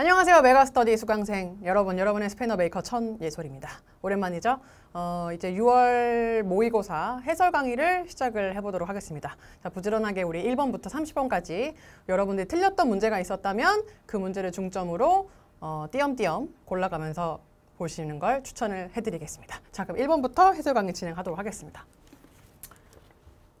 안녕하세요. 메가스터디 수강생 여러분, 여러분의 스페너 메이커 천예솔입니다. 오랜만이죠? 어, 이제 6월 모의고사 해설 강의를 시작을 해보도록 하겠습니다. 자, 부지런하게 우리 1번부터 30번까지 여러분들이 틀렸던 문제가 있었다면 그 문제를 중점으로 어, 띄엄띄엄 골라가면서 보시는 걸 추천을 해드리겠습니다. 자, 그럼 1번부터 해설 강의 진행하도록 하겠습니다.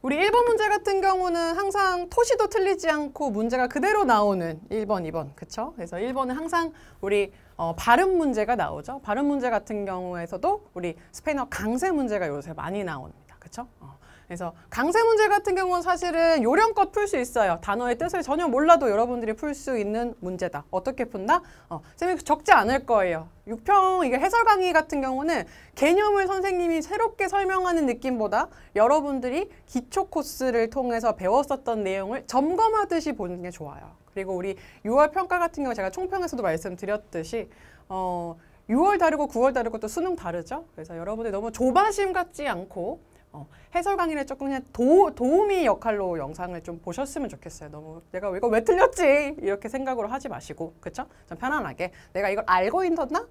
우리 1번 문제 같은 경우는 항상 토시도 틀리지 않고 문제가 그대로 나오는 1번, 2번. 그쵸? 그래서 1번은 항상 우리 어, 발음 문제가 나오죠. 발음 문제 같은 경우에서도 우리 스페인어 강세 문제가 요새 많이 나옵니다. 그쵸? 어. 그래서 강세 문제 같은 경우는 사실은 요령껏 풀 수 있어요. 단어의 뜻을 전혀 몰라도 여러분들이 풀 수 있는 문제다. 어떻게 푼다? 어, 쌤이 적지 않을 거예요. 육평 이게 해설 강의 같은 경우는 개념을 선생님이 새롭게 설명하는 느낌보다 여러분들이 기초 코스를 통해서 배웠었던 내용을 점검하듯이 보는 게 좋아요. 그리고 우리 6월 평가 같은 경우 제가 총평에서도 말씀드렸듯이 어 6월 다르고 9월 다르고 또 수능 다르죠. 그래서 여러분들 너무 조바심 갖지 않고 어, 해설 강의를 조금 그냥 도, 도우미 역할로 영상을 좀 보셨으면 좋겠어요. 너무 내가 이거 왜 틀렸지? 이렇게 생각으로 하지 마시고 그쵸? 좀 편안하게 내가 이걸 알고 있었나?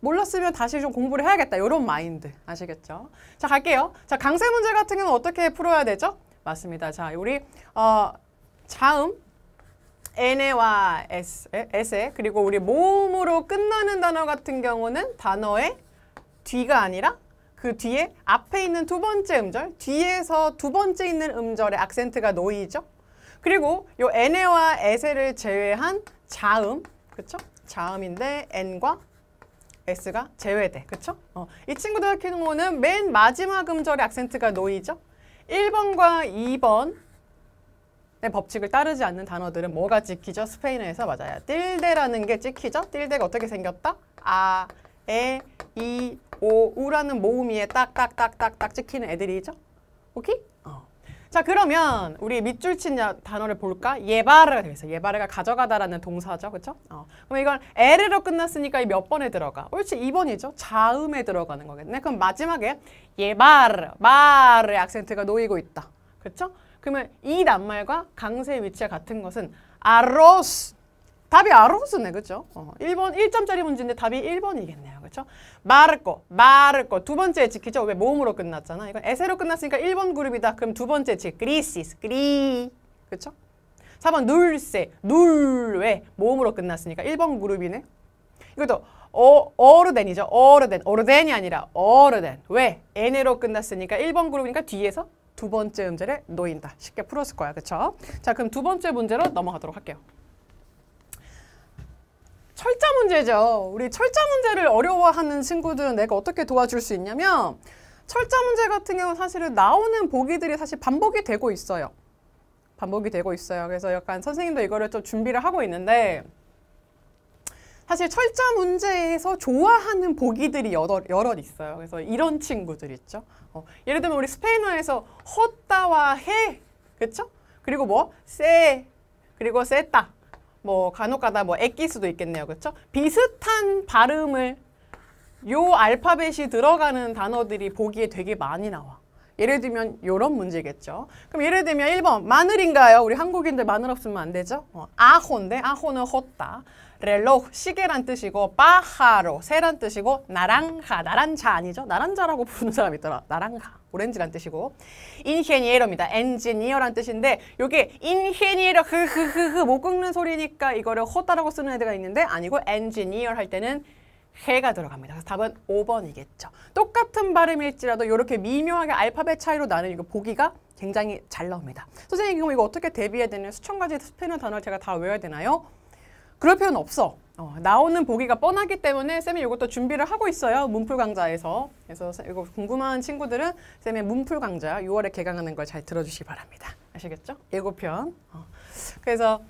몰랐으면 다시 좀 공부를 해야겠다. 이런 마인드 아시겠죠? 자 갈게요. 자 강세 문제 같은 경우는 어떻게 풀어야 되죠? 맞습니다. 자 우리 어, 자음 n 와 s, s에 그리고 우리 모음으로 끝나는 단어 같은 경우는 단어의 뒤가 아니라 그 뒤에 앞에 있는 두 번째 음절, 뒤에서 두 번째 있는 음절의 악센트가 노이죠 그리고 요 n에와 에세를 제외한 자음, 그렇죠? 자음인데 n과 s가 제외돼, 그렇죠? 어, 이 친구들 같은 경우는 맨 마지막 음절의 악센트가 노이죠 1번과 2번 의 법칙을 따르지 않는 단어들은 뭐가 찍히죠? 스페인어에서 맞아요. 띨데라는 게 찍히죠? 띨데가 어떻게 생겼다? 아, 에, 이, 오, 우라는 모음 위에 딱딱딱딱딱 찍히는 애들이죠? 오케이? 어. 자 그러면 우리 밑줄 친 단어를 볼까? 예바르가 되겠어. 예바르가 가져가다라는 동사죠. 그렇죠? 어. 그럼 이건 에르로 끝났으니까 몇 번에 들어가? 옳지 2번이죠. 자음에 들어가는 거겠네. 그럼 마지막에 예바르, 바르의 악센트가 놓이고 있다. 그렇죠? 그러면 이단말과 강세의 위치와 같은 것은 아로스. 답이 아로스네. 그렇죠? 어. 1번 1점짜리 문제인데 답이 1번이겠네요. 그렇죠? 마르코, 마르코 두 번째 지키죠? 왜 모음으로 끝났잖아. 이건 에세로 끝났으니까 1번 그룹이다. 그럼 두 번째 지 그리시스, 그리, 그렇죠? 4번 눌세, 눌왜 모음으로 끝났으니까 1번 그룹이네. 이것도 어, 어르덴이죠. 어르덴, 어르덴이 아니라 어르덴. 왜? 에네로 끝났으니까 1번 그룹이니까 뒤에서 두 번째 음절에 놓인다. 쉽게 풀었을 거야. 그렇죠? 자, 그럼 두 번째 문제로 넘어가도록 할게요. 철자 문제죠. 우리 철자 문제를 어려워하는 친구들은 내가 어떻게 도와줄 수 있냐면 철자 문제 같은 경우 는 사실은 나오는 보기들이 사실 반복이 되고 있어요. 반복이 되고 있어요. 그래서 약간 선생님도 이거를 좀 준비를 하고 있는데 사실 철자 문제에서 좋아하는 보기들이 여러, 여러 있어요. 그래서 이런 친구들 있죠. 어, 예를 들면 우리 스페인어에서 헛다와 해, 그렇죠? 그리고 뭐? 세, 그리고 셌다. 뭐 간혹가다 뭐 애낄 수도 있겠네요. 그렇죠? 비슷한 발음을 요 알파벳이 들어가는 단어들이 보기에 되게 많이 나와. 예를 들면 요런 문제겠죠. 그럼 예를 들면 1번 마늘인가요? 우리 한국인들 마늘 없으면 안 되죠? 어, 아호인데 아호는 헛다. 렐로 시계란 뜻이고 바하로 새란 뜻이고 나랑가 나란자 아니죠? 나란자라고 부르는 사람이 있더라. 나랑가. 오렌지란 뜻이고 인히니에러입니다. 엔지니어란 뜻인데 이게 인히니에러 흐흐흐흐 못 긁는 소리니까 이거를 허다라고 쓰는 애들가 있는데 아니고 엔지니어 할 때는 해가 들어갑니다. 그래서 답은 5번이겠죠. 똑같은 발음일지라도 이렇게 미묘하게 알파벳 차이로 나는 이거 보기가 굉장히 잘 나옵니다. 선생님 그럼 이거 어떻게 대비해야 되는 수천 가지 스페인어 단어 를 제가 다 외워야 되나요? 그럴 필요는 없어. 어, 나오는 보기가 뻔하기 때문에 쌤이 이것도 준비를 하고 있어요. 문풀 강좌에서. 그래서 이거 궁금한 친구들은 쌤의 문풀 강좌 6월에 개강하는 걸 잘 들어주시기 바랍니다. 아시겠죠? 예고편. 어. 그래서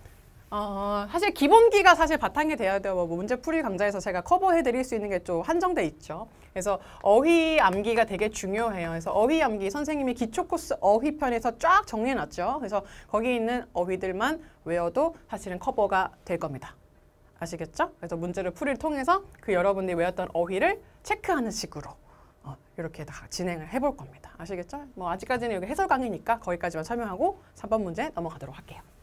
어, 사실 기본기가 사실 바탕이 되어야 되고 뭐 문제풀이 강좌에서 제가 커버해드릴 수 있는 게 좀 한정돼 있죠. 그래서 어휘 암기가 되게 중요해요. 그래서 어휘 암기 선생님이 기초 코스 어휘 편에서 쫙 정리해놨죠. 그래서 거기 있는 어휘들만 외워도 사실은 커버가 될 겁니다. 아시겠죠? 그래서 문제를 풀이를 통해서 그여러분이 외웠던 어휘를 체크하는 식으로 어, 이렇게 다 진행을 해볼 겁니다. 아시겠죠? 뭐 아직까지는 여기 해설 강의니까 거기까지만 설명하고 3번 문제 넘어가도록 할게요.